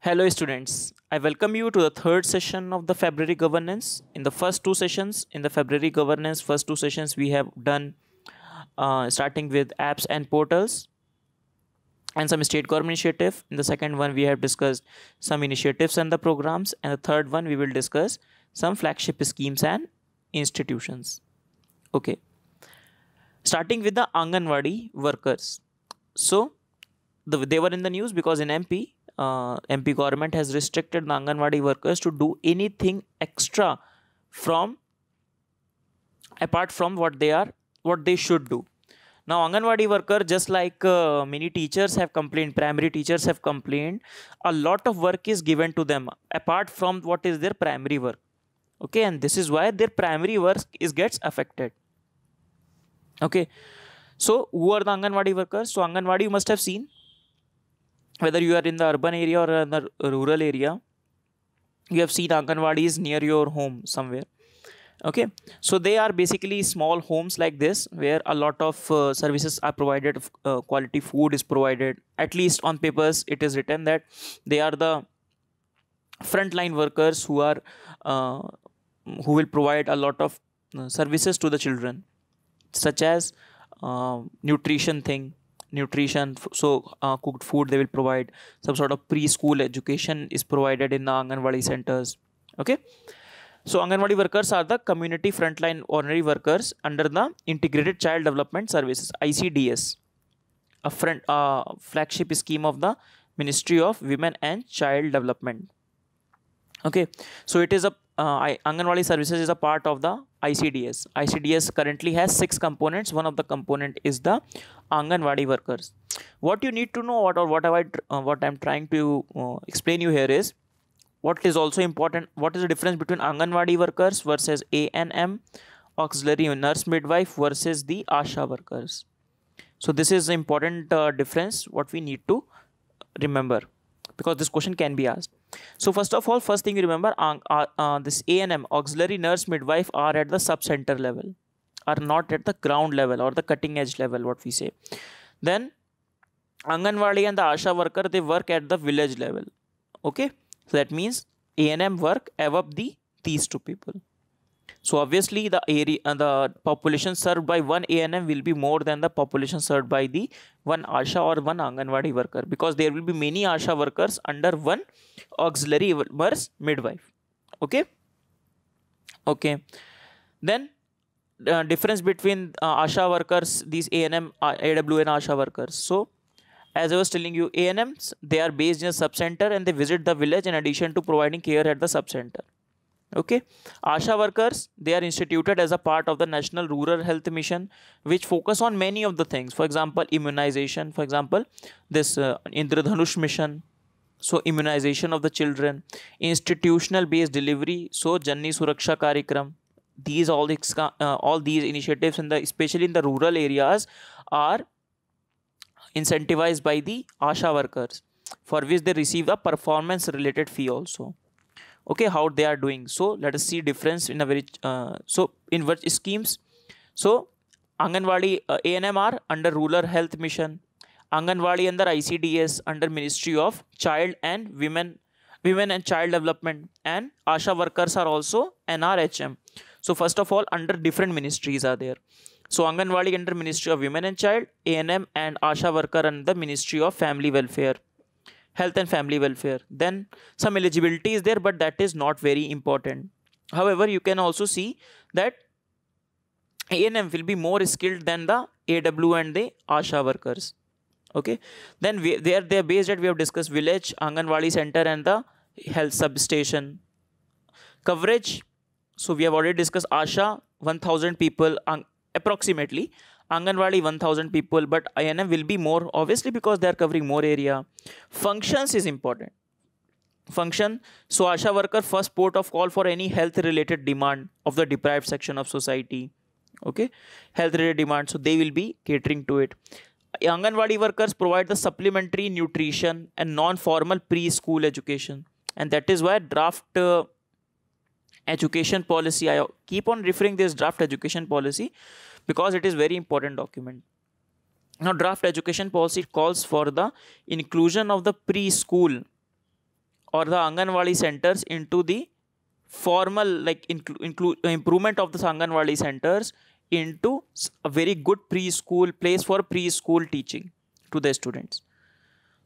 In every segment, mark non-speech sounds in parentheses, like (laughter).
Hello students, I welcome you to the third session of the February governance. In the first two sessions, in the February governance first two sessions we have done uh, starting with apps and portals and some state government initiative. In the second one we have discussed some initiatives and the programs and the third one we will discuss some flagship schemes and institutions. Okay. Starting with the Anganwadi workers. So the, they were in the news because in MP, uh, MP government has restricted the Anganwadi workers to do anything extra from apart from what they are, what they should do. Now, Anganwadi worker, just like uh, many teachers have complained, primary teachers have complained, a lot of work is given to them apart from what is their primary work. Okay, and this is why their primary work is gets affected. Okay, so who are the Anganwadi workers? So Anganwadi you must have seen whether you are in the urban area or in the rural area you have seen is near your home somewhere okay so they are basically small homes like this where a lot of uh, services are provided uh, quality food is provided at least on papers it is written that they are the frontline workers who are uh, who will provide a lot of uh, services to the children such as uh, nutrition thing nutrition so uh, cooked food they will provide some sort of preschool education is provided in the anganwadi centers okay so anganwadi workers are the community frontline ordinary workers under the integrated child development services icds a front, uh, flagship scheme of the ministry of women and child development okay so it is a uh, Anganwadi services is a part of the ICDS. ICDS currently has six components. One of the component is the Anganwadi workers. What you need to know, what or what I uh, what I'm trying to uh, explain you here is what is also important. What is the difference between Anganwadi workers versus A and M auxiliary nurse midwife versus the ASHA workers. So this is important uh, difference. What we need to remember because this question can be asked. So first of all, first thing you remember, uh, uh, this A&M, auxiliary nurse midwife are at the sub-center level, are not at the ground level or the cutting edge level, what we say. Then Anganwadi and the Asha worker, they work at the village level. Okay, so that means A&M work above the these two people. So obviously the area and uh, the population served by one ANM will be more than the population served by the one ASHA or one Anganwadi worker because there will be many ASHA workers under one auxiliary nurse midwife. Okay. Okay. Then uh, difference between uh, ASHA workers, these ANM, uh, AWN ASHA workers. So as I was telling you, ANMs, they are based in a sub center and they visit the village in addition to providing care at the sub center okay asha workers they are instituted as a part of the national rural health mission which focus on many of the things for example immunization for example this uh, indradhanush mission so immunization of the children institutional based delivery so janni suraksha karyakram these all these, uh, all these initiatives in the especially in the rural areas are incentivized by the asha workers for which they receive a performance related fee also okay how they are doing so let us see difference in a very uh, so in which schemes so anganwadi uh, anmr under rural health mission anganwadi under icds under ministry of child and women women and child development and asha workers are also nrhm so first of all under different ministries are there so anganwadi under ministry of women and child anm and asha worker under ministry of family welfare health and family welfare then some eligibility is there but that is not very important however you can also see that anm will be more skilled than the aw and the asha workers okay then we, there they are based at we have discussed village anganwadi center and the health substation coverage so we have already discussed asha 1000 people approximately Anganwadi 1000 people, but INM will be more obviously because they are covering more area. Functions is important. Function so Asha worker first port of call for any health related demand of the deprived section of society. Okay, health related demand, so they will be catering to it. Anganwadi workers provide the supplementary nutrition and non formal preschool education, and that is why draft. Uh, education policy i keep on referring this draft education policy because it is very important document now draft education policy calls for the inclusion of the preschool or the anganwadi centers into the formal like inclu- improvement of the anganwadi centers into a very good preschool place for preschool teaching to the students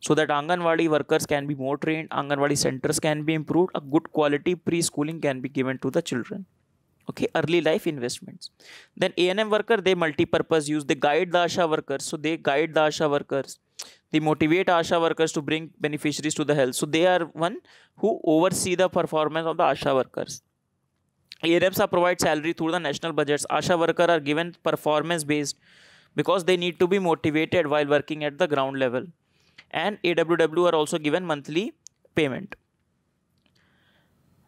so that Anganwadi workers can be more trained, Anganwadi centers can be improved, a good quality preschooling can be given to the children. Okay, early life investments. Then A&M worker, they multi-purpose use, they guide the ASHA workers. So they guide the ASHA workers. They motivate ASHA workers to bring beneficiaries to the health. So they are one who oversee the performance of the ASHA workers. ARMs are provide salary through the national budgets. ASHA workers are given performance based because they need to be motivated while working at the ground level and AWW are also given monthly payment.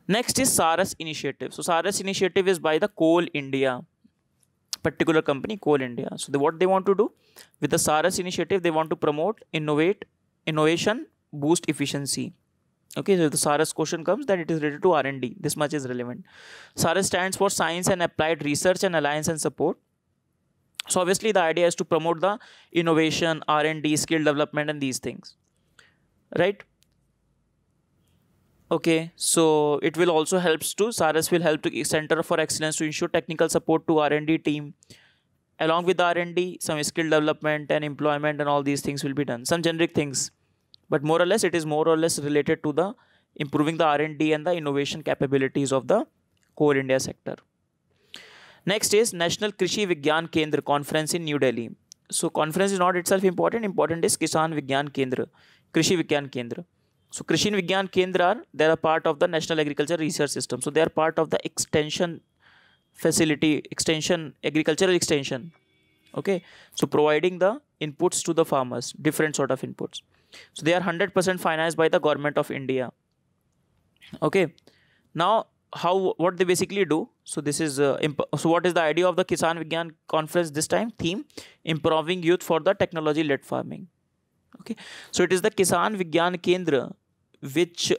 Next is SARAS initiative. So SARAS initiative is by the Coal India particular company Coal India. So what they want to do with the SARAS initiative, they want to promote, innovate, innovation, boost efficiency. Okay, so if the SARAS question comes, then it is related to R&D. This much is relevant. SARAS stands for Science and Applied Research and Alliance and Support so obviously the idea is to promote the innovation r&d skill development and these things right okay so it will also helps to saras will help to center for excellence to ensure technical support to r&d team along with r&d some skill development and employment and all these things will be done some generic things but more or less it is more or less related to the improving the r&d and the innovation capabilities of the core india sector Next is National Krishi Vigyan Kendra Conference in New Delhi. So conference is not itself important. Important is Kisan Vigyan Kendra, Krishi Vigyan Kendra. So Krishi Vigyan Kendra are they are part of the National Agriculture Research System. So they are part of the extension facility, extension agricultural extension. Okay. So providing the inputs to the farmers, different sort of inputs. So they are hundred percent financed by the government of India. Okay. Now how what they basically do so this is uh, imp- so what is the idea of the kisan vigyan conference this time theme improving youth for the technology led farming okay so it is the kisan vigyan kendra which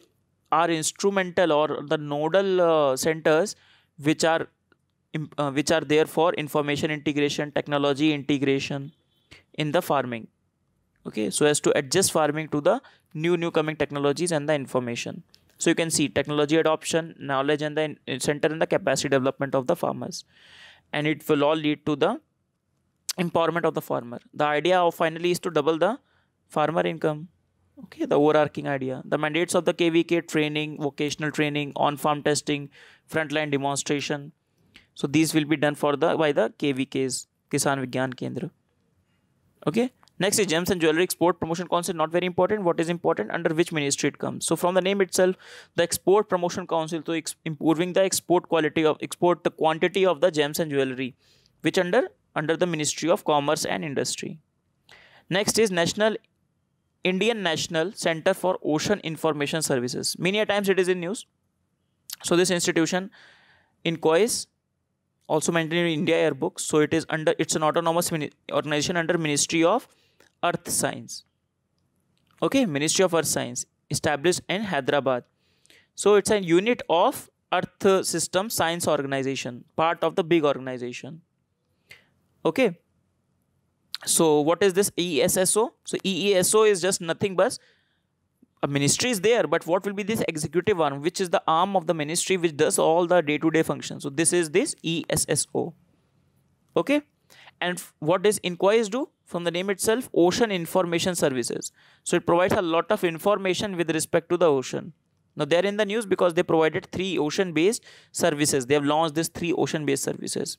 are instrumental or the nodal uh, centers which are uh, which are there for information integration technology integration in the farming okay so as to adjust farming to the new new coming technologies and the information so you can see technology adoption, knowledge and the center and the capacity development of the farmers. And it will all lead to the empowerment of the farmer. The idea of finally is to double the farmer income. Okay, the overarching idea. The mandates of the KVK training, vocational training, on-farm testing, frontline demonstration. So these will be done for the by the KVKs, Kisan Vigyan Kendra. Okay. Next is gems and jewelry export promotion council not very important. What is important under which ministry it comes? So from the name itself, the export promotion council to so improving the export quality of export the quantity of the gems and jewelry, which under under the Ministry of Commerce and Industry. Next is National Indian National Center for Ocean Information Services. Many times it is in news. So this institution inquires also maintained in India Books. So it is under it's an autonomous organization under Ministry of Earth Science. Okay, Ministry of Earth Science established in Hyderabad. So it's a unit of Earth System Science Organization, part of the big organization. Okay. So what is this EESSO? So EESO is just nothing but a ministry is there, but what will be this executive arm, which is the arm of the ministry which does all the day-to-day -day functions. So this is this ESSO. Okay. And what does inquiries do? from the name itself ocean information services so it provides a lot of information with respect to the ocean now they're in the news because they provided three ocean based services they have launched these three ocean based services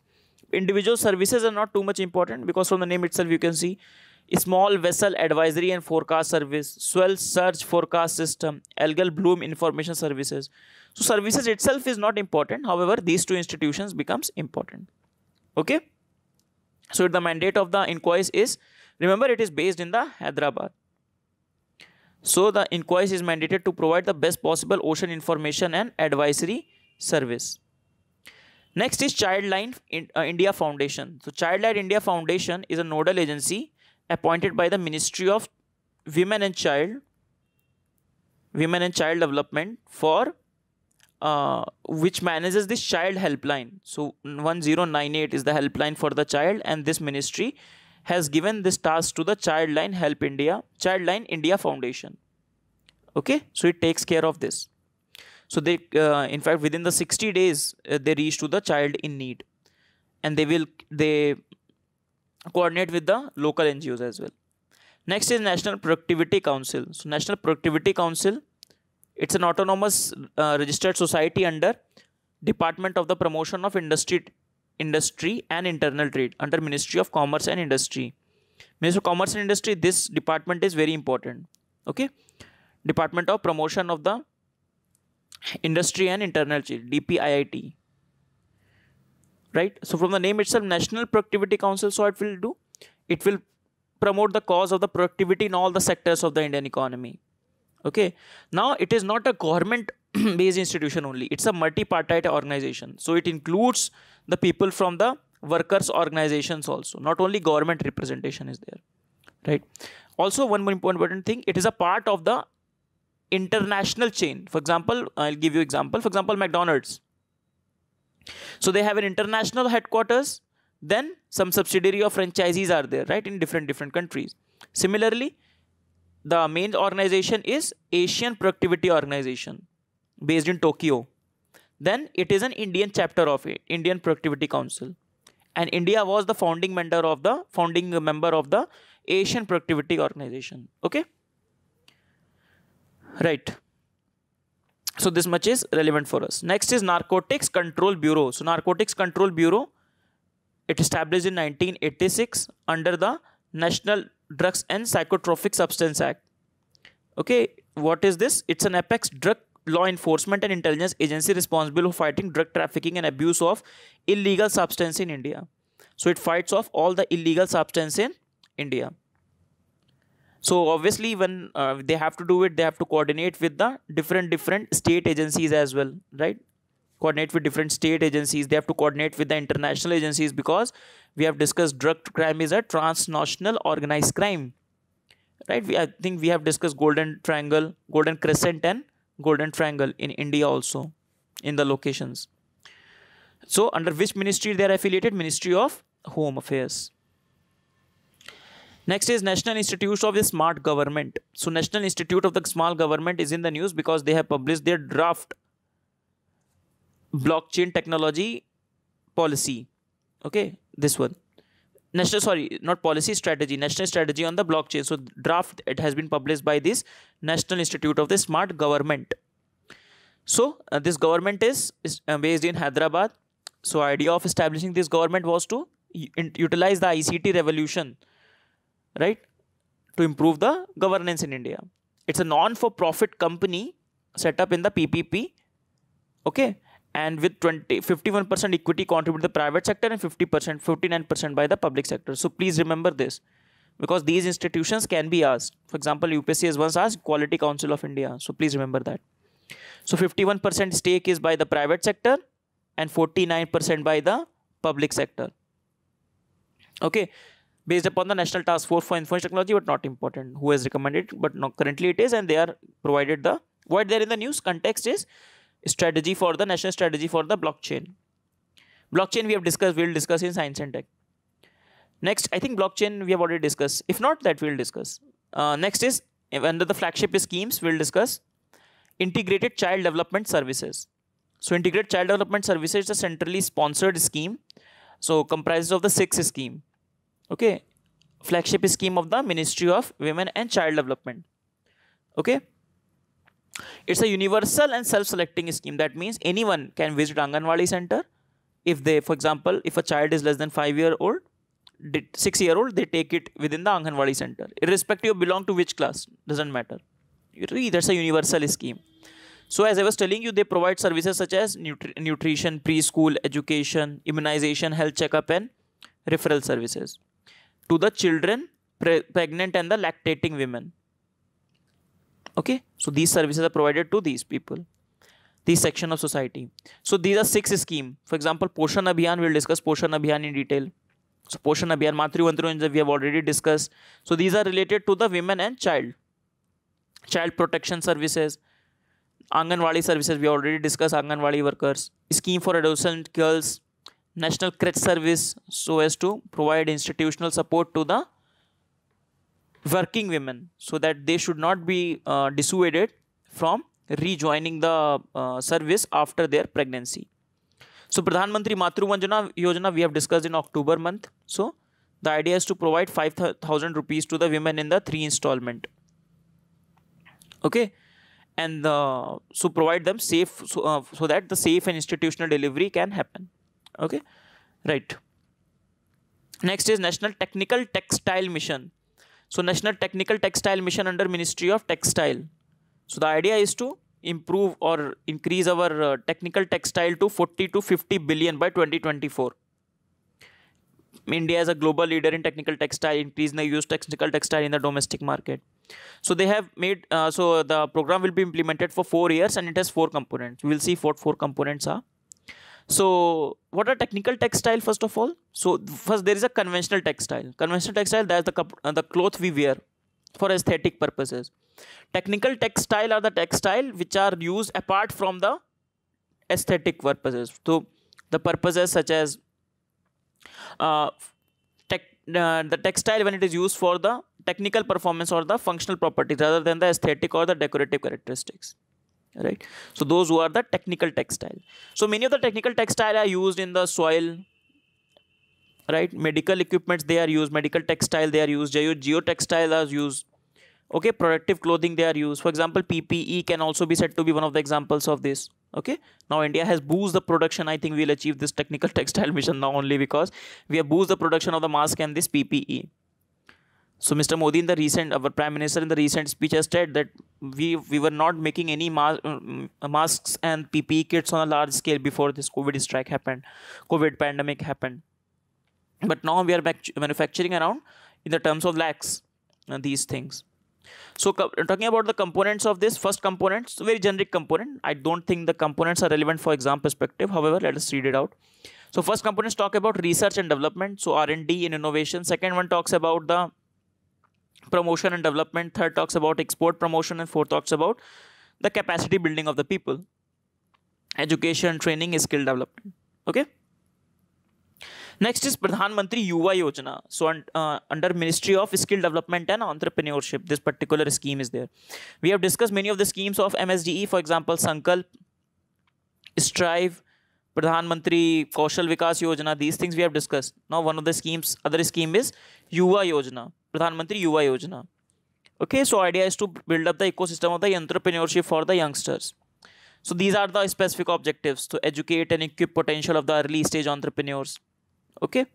individual services are not too much important because from the name itself you can see small vessel advisory and forecast service swell surge forecast system algal bloom information services so services itself is not important however these two institutions becomes important okay so the mandate of the inquiries is, remember it is based in the Hyderabad. So the inquiries is mandated to provide the best possible ocean information and advisory service. Next is Childline uh, India Foundation. So Childline India Foundation is a nodal agency appointed by the Ministry of Women and Child Women and Child Development for uh, which manages this child helpline. So 1098 is the helpline for the child and this ministry has given this task to the Childline Help India, Childline India Foundation. Okay, so it takes care of this. So they, uh, in fact, within the 60 days, uh, they reach to the child in need and they will, they coordinate with the local NGOs as well. Next is National Productivity Council. So National Productivity Council it's an autonomous uh, registered society under Department of the Promotion of Industry, Industry and Internal Trade under Ministry of Commerce and Industry. Ministry of Commerce and Industry, this department is very important. Okay. Department of Promotion of the Industry and Internal Trade, DPIIT. Right. So from the name itself, National Productivity Council, so it will do. It will promote the cause of the productivity in all the sectors of the Indian economy okay now it is not a government (clears throat) based institution only it's a multipartite organization so it includes the people from the workers organizations also not only government representation is there right also one more important thing it is a part of the international chain for example i'll give you example for example mcdonald's so they have an international headquarters then some subsidiary of franchisees are there right in different different countries similarly the main organization is Asian Productivity Organization based in Tokyo. Then it is an Indian chapter of it, Indian Productivity Council. And India was the founding member of the founding member of the Asian Productivity Organization. Okay. Right. So this much is relevant for us. Next is Narcotics Control Bureau. So Narcotics Control Bureau, it established in 1986 under the National drugs and psychotropic substance act okay what is this it's an apex drug law enforcement and intelligence agency responsible for fighting drug trafficking and abuse of illegal substance in india so it fights off all the illegal substance in india so obviously when uh, they have to do it they have to coordinate with the different different state agencies as well right coordinate with different state agencies they have to coordinate with the international agencies because we have discussed drug crime is a transnational organized crime right we, i think we have discussed golden triangle golden crescent and golden triangle in india also in the locations so under which ministry they are affiliated ministry of home affairs Next is National Institute of the Smart Government. So National Institute of the Smart Government is in the news because they have published their draft blockchain technology policy. Okay, this one. National, sorry, not policy, strategy. National strategy on the blockchain. So, draft, it has been published by this National Institute of the Smart Government. So, uh, this government is, is uh, based in Hyderabad. So, idea of establishing this government was to utilize the ICT revolution, right, to improve the governance in India. It's a non-for-profit company set up in the PPP. Okay, and with 20 51% equity contributed the private sector and 50% 59% by the public sector so please remember this because these institutions can be asked for example upsc has once asked quality council of india so please remember that so 51% stake is by the private sector and 49% by the public sector okay based upon the national task force for information technology but not important who has recommended but not currently it is and they are provided the what there in the news context is strategy for the national strategy for the blockchain blockchain we have discussed we'll discuss in science and tech next i think blockchain we have already discussed if not that we'll discuss uh, next is under the flagship schemes we'll discuss integrated child development services so integrated child development services is a centrally sponsored scheme so comprises of the six scheme okay flagship scheme of the ministry of women and child development okay it's a universal and self-selecting scheme. That means anyone can visit Anganwadi center. If they, for example, if a child is less than five year old, six year old, they take it within the Anganwadi center, irrespective of belong to which class, doesn't matter. That's a universal scheme. So as I was telling you, they provide services such as nutri nutrition, preschool, education, immunization, health checkup, and referral services to the children, pregnant and the lactating women. okay so these services are provided to these people these section of society so these are six scheme for example poshan abhiyan we'll discuss poshan abhiyan in detail so poshan abhiyan matruvantranja we have already discussed so these are related to the women and child child protection services anganwadi services we already discussed anganwadi workers scheme for adolescent girls national crèche service so as to provide institutional support to the working women so that they should not be uh, dissuaded from rejoining the uh, service after their pregnancy. So Pradhan Mantri Matru Vanjana Yojana we have discussed in October month. So the idea is to provide 5000 rupees to the women in the three installment. Okay. And uh, so provide them safe so, uh, so that the safe and institutional delivery can happen. Okay. Right. Next is National Technical Textile Mission. So National Technical Textile Mission under Ministry of Textile. So the idea is to improve or increase our uh, technical textile to 40 to 50 billion by 2024. India is a global leader in technical textile, increasing the use technical textile in the domestic market. So they have made, uh, so the program will be implemented for four years and it has four components. We will see what four components are. So what are technical textile first of all? So first there is a conventional textile. Conventional textile that's the uh, the cloth we wear for aesthetic purposes. Technical textile are the textile which are used apart from the aesthetic purposes. So the purposes such as uh, uh, the textile when it is used for the technical performance or the functional properties rather than the aesthetic or the decorative characteristics right so those who are the technical textile so many of the technical textile are used in the soil right medical equipments they are used medical textile they are used geo geotextile are used okay protective clothing they are used for example ppe can also be said to be one of the examples of this okay now india has boosted the production i think we'll achieve this technical (laughs) textile mission now only because we have boosted the production of the mask and this ppe so Mr. Modi in the recent, our Prime Minister in the recent speech has said that we, we were not making any mas- mm, masks and PPE kits on a large scale before this COVID strike happened, COVID pandemic happened. But now we are manufacturing around in the terms of lakhs uh, these things. So talking about the components of this first component, so very generic component. I don't think the components are relevant for exam perspective. However, let us read it out. So first components talk about research and development. So R&D and innovation. Second one talks about the promotion and development third talks about export promotion and fourth talks about the capacity building of the people education training skill development okay next is pradhan mantri yuva yojana so uh, under ministry of skill development and entrepreneurship this particular scheme is there we have discussed many of the schemes of msde for example sankalp strive pradhan mantri kaushal vikas yojana these things we have discussed now one of the schemes other scheme is yuva yojana Pradhan Yuva Yojana. Okay, so idea is to build up the ecosystem of the entrepreneurship for the youngsters. So these are the specific objectives to educate and equip potential of the early stage entrepreneurs. Okay.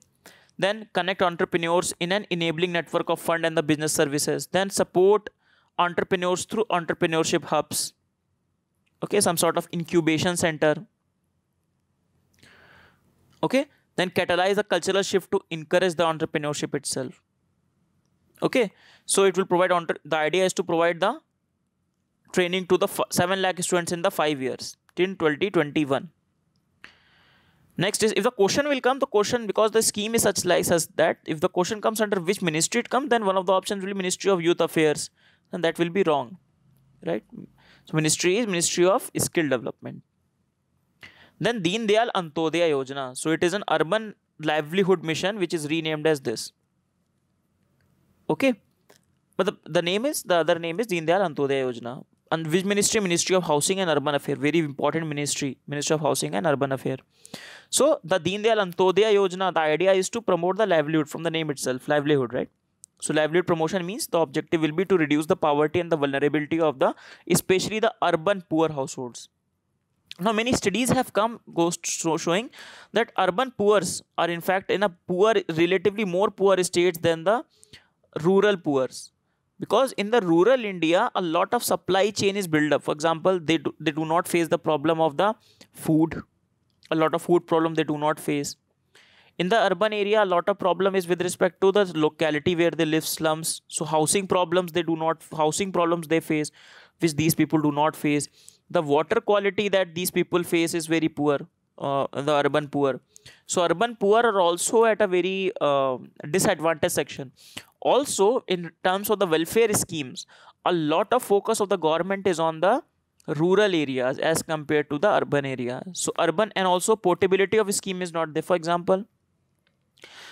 Then connect entrepreneurs in an enabling network of fund and the business services. Then support entrepreneurs through entrepreneurship hubs. Okay, some sort of incubation center. Okay, then catalyze a cultural shift to encourage the entrepreneurship itself okay so it will provide on the idea is to provide the training to the 7 lakh students in the 5 years in 2021 next is if the question will come the question because the scheme is such like such that if the question comes under which ministry it comes then one of the options will be ministry of youth affairs and that will be wrong right so ministry is ministry of skill development then deen dayal antodaya yojana so it is an urban livelihood mission which is renamed as this okay but the, name is the other name is Deen Dayal Antodaya Yojana and which ministry ministry of housing and urban affair very important ministry ministry of housing and urban affair so the Deen Dayal Antodaya Yojana the idea is to promote the livelihood from the name itself livelihood right so livelihood promotion means the objective will be to reduce the poverty and the vulnerability of the especially the urban poor households now many studies have come goes showing that urban poor are in fact in a poor relatively more poor states than the rural poors because in the rural india a lot of supply chain is built up for example they do, they do not face the problem of the food a lot of food problem they do not face in the urban area a lot of problem is with respect to the locality where they live slums so housing problems they do not housing problems they face which these people do not face the water quality that these people face is very poor uh, the urban poor so urban poor are also at a very uh, disadvantaged section also in terms of the welfare schemes a lot of focus of the government is on the rural areas as compared to the urban area so urban and also portability of scheme is not there for example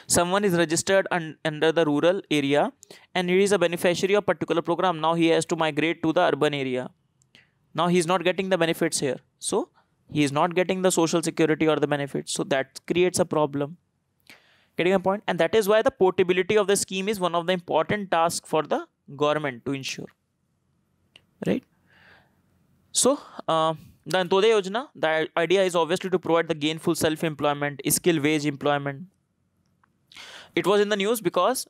someone is registered un- under the rural area and he is a beneficiary of particular program now he has to migrate to the urban area now he is not getting the benefits here so he is not getting the social security or the benefits so that creates a problem Getting a And that is why the portability of the scheme is one of the important tasks for the government to ensure. Right? So, uh, the Antodaya Yojana, the idea is obviously to provide the gainful self-employment, skill wage employment. It was in the news because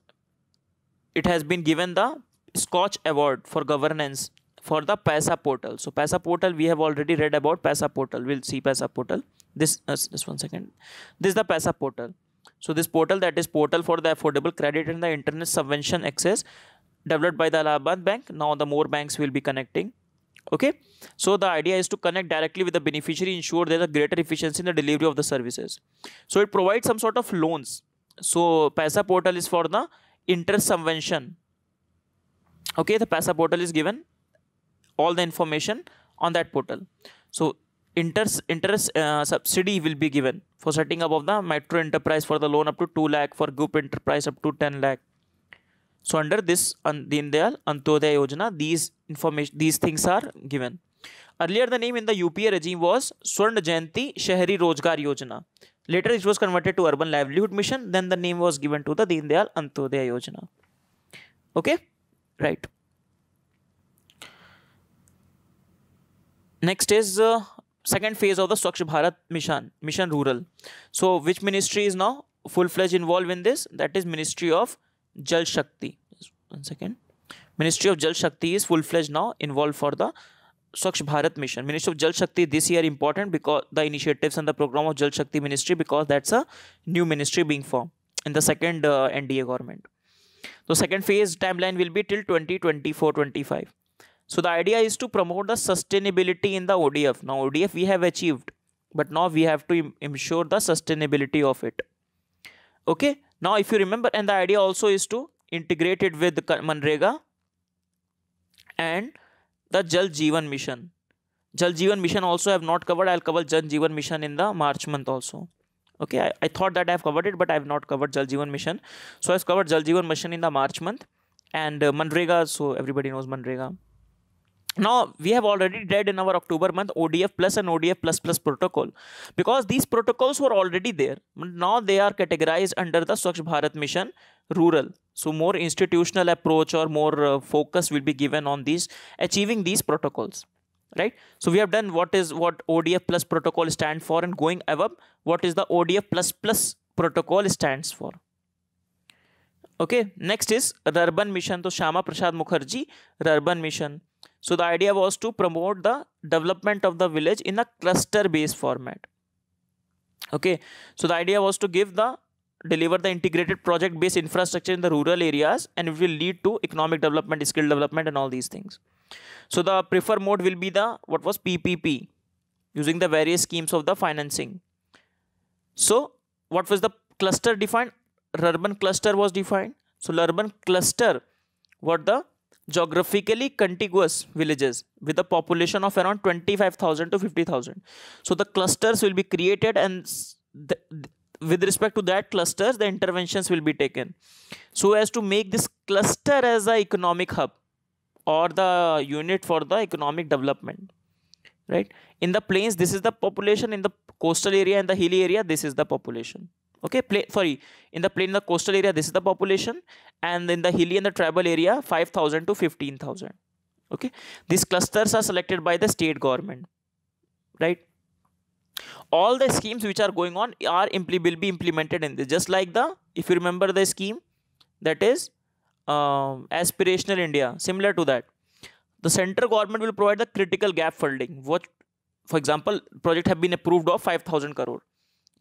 it has been given the Scotch Award for governance for the Pesa portal. So Pesa portal, we have already read about Pesa portal. We'll see Pesa portal. This uh, just one second. This is the Pesa portal. So this portal that is portal for the affordable credit and the internet subvention access developed by the Allahabad Bank. Now the more banks will be connecting. Okay. So the idea is to connect directly with the beneficiary, ensure there's a greater efficiency in the delivery of the services. So it provides some sort of loans. So Paisa portal is for the interest subvention. Okay, the Paisa portal is given all the information on that portal. So interest interest uh, subsidy will be given for setting up of the metro enterprise for the loan up to 2 lakh for group enterprise up to 10 lakh so under this Dindayal Antodaya Yojana these information these things are given earlier the name in the UPA regime was Swarna Jayanti Shahri Rozgar Yojana later it was converted to urban livelihood mission then the name was given to the Dindayal Antodaya Yojana okay right next is uh, second phase of the Swachh Bharat Mission, Mission Rural. So which ministry is now full-fledged involved in this? That is Ministry of Jal Shakti. one second. Ministry of Jal Shakti is full-fledged now involved for the Swachh Bharat Mission. Ministry of Jal Shakti this year important because the initiatives and the program of Jal Shakti Ministry because that's a new ministry being formed in the second uh, NDA government. The second phase timeline will be till 2024-25. So the idea is to promote the sustainability in the ODF. Now ODF we have achieved, but now we have to ensure the sustainability of it. Okay. Now if you remember, and the idea also is to integrate it with Manrega and the Jal Jeevan Mission. Jal Jeevan Mission also have not covered. I'll cover Jal Jeevan Mission in the March month also. Okay, I, I thought that I have covered it, but I have not covered Jal Jeevan Mission. So I've covered Jal Jeevan Mission in the March month and uh, Manrega. So everybody knows Manrega now we have already read in our october month odf plus and odf plus plus protocol because these protocols were already there now they are categorized under the swachh bharat mission rural so more institutional approach or more uh, focus will be given on these achieving these protocols right so we have done what is what odf plus protocol stand for and going above what is the odf plus plus protocol stands for okay next is urban mission so shama prasad mukherjee urban mission so the idea was to promote the development of the village in a cluster based format. Okay, so the idea was to give the deliver the integrated project based infrastructure in the rural areas and it will lead to economic development, skill development and all these things. So the preferred mode will be the what was PPP using the various schemes of the financing. So what was the cluster defined? Urban cluster was defined. So urban cluster were the geographically contiguous villages with a population of around 25,000 to 50,000. So the clusters will be created and with respect to that clusters, the interventions will be taken. So as to make this cluster as a economic hub or the unit for the economic development. Right? In the plains, this is the population. In the coastal area and the hilly area, this is the population okay Pla sorry in the plain the coastal area this is the population and in the hilly and the tribal area 5000 to 15000 okay these clusters are selected by the state government right all the schemes which are going on are will be implemented in this just like the if you remember the scheme that is uh, aspirational india similar to that the central government will provide the critical gap funding what for example project have been approved of 5000 crore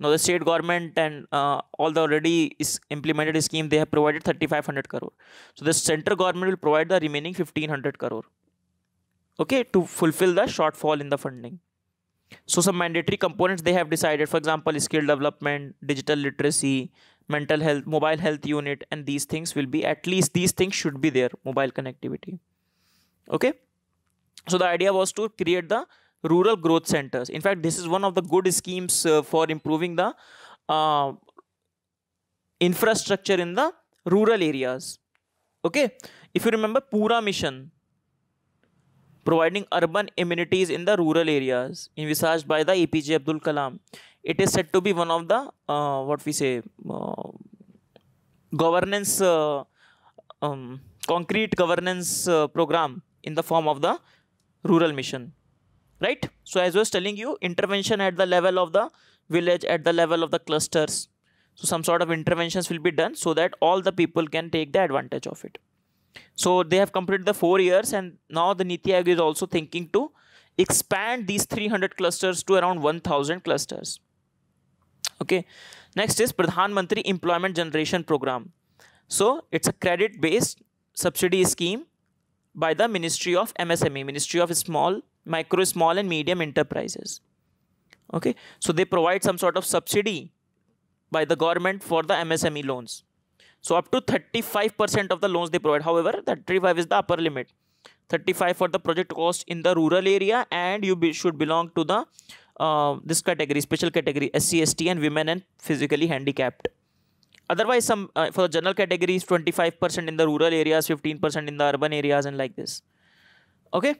now the state government and uh, all the already is implemented scheme they have provided 3500 crore so the central government will provide the remaining 1500 crore okay to fulfill the shortfall in the funding so some mandatory components they have decided for example skill development digital literacy mental health mobile health unit and these things will be at least these things should be there mobile connectivity okay so the idea was to create the rural growth centers. In fact, this is one of the good schemes uh, for improving the uh, infrastructure in the rural areas. Okay, if you remember Pura mission, providing urban amenities in the rural areas, envisaged by the APJ Abdul Kalam. It is said to be one of the uh, what we say governance um, concrete governance program in the form of the rural mission. right so as i was telling you intervention at the level of the village at the level of the clusters so some sort of interventions will be done so that all the people can take the advantage of it so they have completed the four years and now the niti aayog is also thinking to expand these 300 clusters to around 1000 clusters okay next is pradhan mantri employment generation program so it's a credit based subsidy scheme by the ministry of msme ministry of small micro small and medium enterprises okay so they provide some sort of subsidy by the government for the msme loans so up to 35% of the loans they provide however that 35 is the upper limit 35 for the project cost in the rural area and you be, should belong to the uh, this category special category scst and women and physically handicapped otherwise some uh, for the general categories 25% in the rural areas 15% in the urban areas and like this okay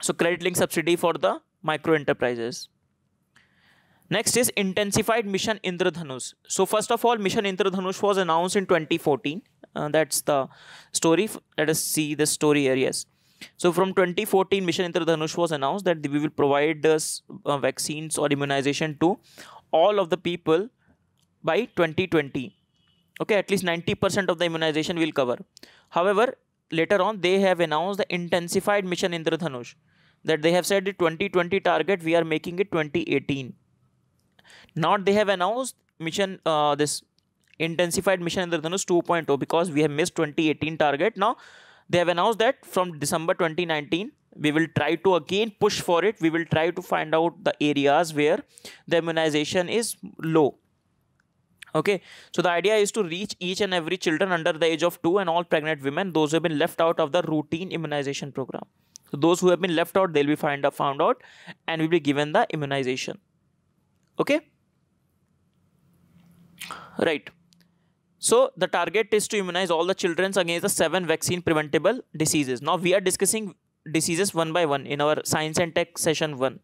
so credit link subsidy for the micro enterprises. Next is intensified Mission Indradhanush. So first of all, Mission Indradhanush was announced in 2014. Uh, that's the story. Let us see the story areas. So from 2014, Mission Indradhanush was announced that we will provide this, uh, vaccines or immunization to all of the people by 2020. Okay, at least 90% of the immunization will cover. However, later on they have announced the intensified mission Indradhanush that they have said the 2020 target we are making it 2018 now they have announced mission uh, this intensified mission Indradhanush 2.0 because we have missed 2018 target now they have announced that from December 2019 we will try to again push for it we will try to find out the areas where the immunization is low okay so the idea is to reach each and every children under the age of 2 and all pregnant women those who have been left out of the routine immunization program so those who have been left out they'll be find out, found out and will be given the immunization okay right so the target is to immunize all the children against the seven vaccine preventable diseases now we are discussing diseases one by one in our science and tech session 1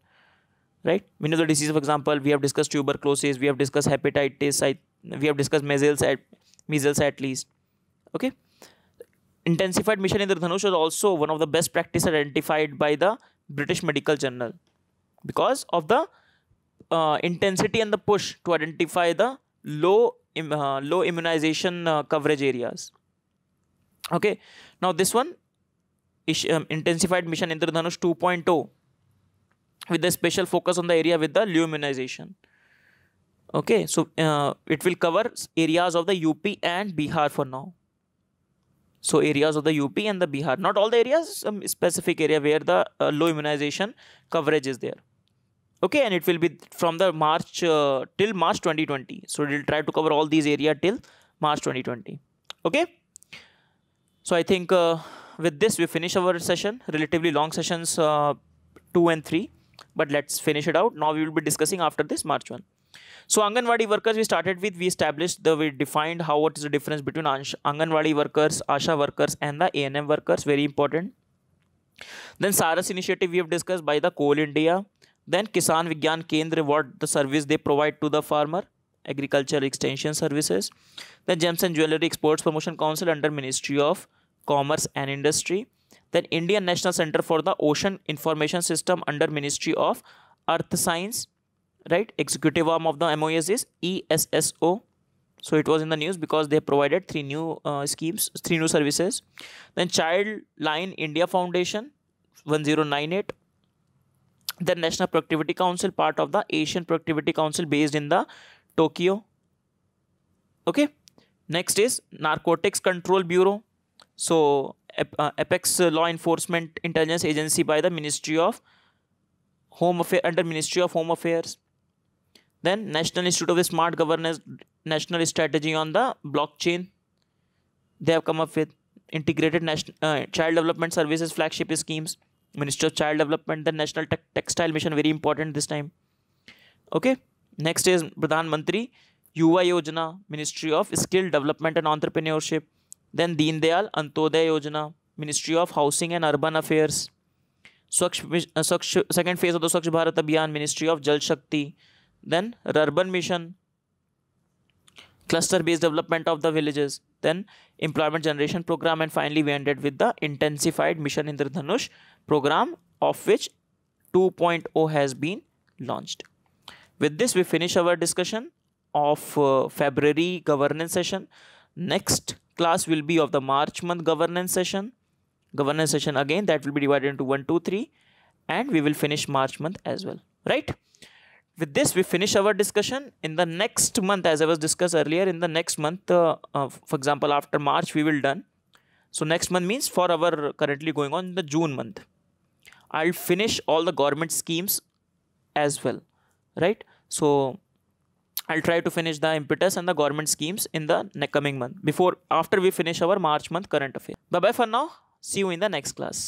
right? We know the disease, for example, we have discussed tuberculosis, we have discussed hepatitis, we have discussed measles at measles at least okay intensified mission in the was also one of the best practices identified by the british medical journal because of the uh, intensity and the push to identify the low uh, low immunization uh, coverage areas okay now this one is um, intensified mission indradhanush 2.0 with a special focus on the area with the immunization okay so uh, it will cover areas of the up and bihar for now so areas of the up and the bihar not all the areas some um, specific area where the uh, low immunization coverage is there okay and it will be from the march uh, till march 2020 so it will try to cover all these area till march 2020 okay so i think uh, with this we finish our session relatively long sessions uh, 2 and 3 but let's finish it out now we will be discussing after this march 1 so Anganwadi workers we started with, we established the, we defined how what is the difference between Anganwadi workers, ASHA workers and the ANM workers, very important. Then SARAS initiative we have discussed by the Coal India. Then Kisan Vigyan Kendra, what the service they provide to the farmer, agriculture extension services. Then Gems and Jewelry Exports Promotion Council under Ministry of Commerce and Industry. Then Indian National Center for the Ocean Information System under Ministry of Earth Science right executive arm of the MOS is ESSO so it was in the news because they provided three new uh, schemes three new services then child line India Foundation 1098 the National Productivity Council part of the Asian Productivity Council based in the Tokyo okay next is Narcotics Control Bureau so uh, apex law enforcement intelligence agency by the ministry of home affairs under ministry of home affairs then national institute of smart governance national strategy on the blockchain they have come up with integrated national uh, child development services flagship schemes minister of child development the national Te textile mission very important this time okay next is pradhan mantri yuva yojana ministry of skill development and entrepreneurship then deen dayal antodaya yojana ministry of housing and urban affairs स्वच्छ स्वच्छ second phase of the स्वच्छ भारत अभियान ministry of जल शक्ति then urban mission cluster based development of the villages then employment generation program and finally we ended with the intensified mission indradhanush program of which 2.0 has been launched with this we finish our discussion of uh, february governance session next class will be of the march month governance session governance session again that will be divided into 1 2 3 and we will finish march month as well right with this we finish our discussion in the next month as i was discussed earlier in the next month uh, uh, for example after march we will done so next month means for our currently going on the june month i'll finish all the government schemes as well right so i'll try to finish the impetus and the government schemes in the coming month before after we finish our march month current affair bye bye for now see you in the next class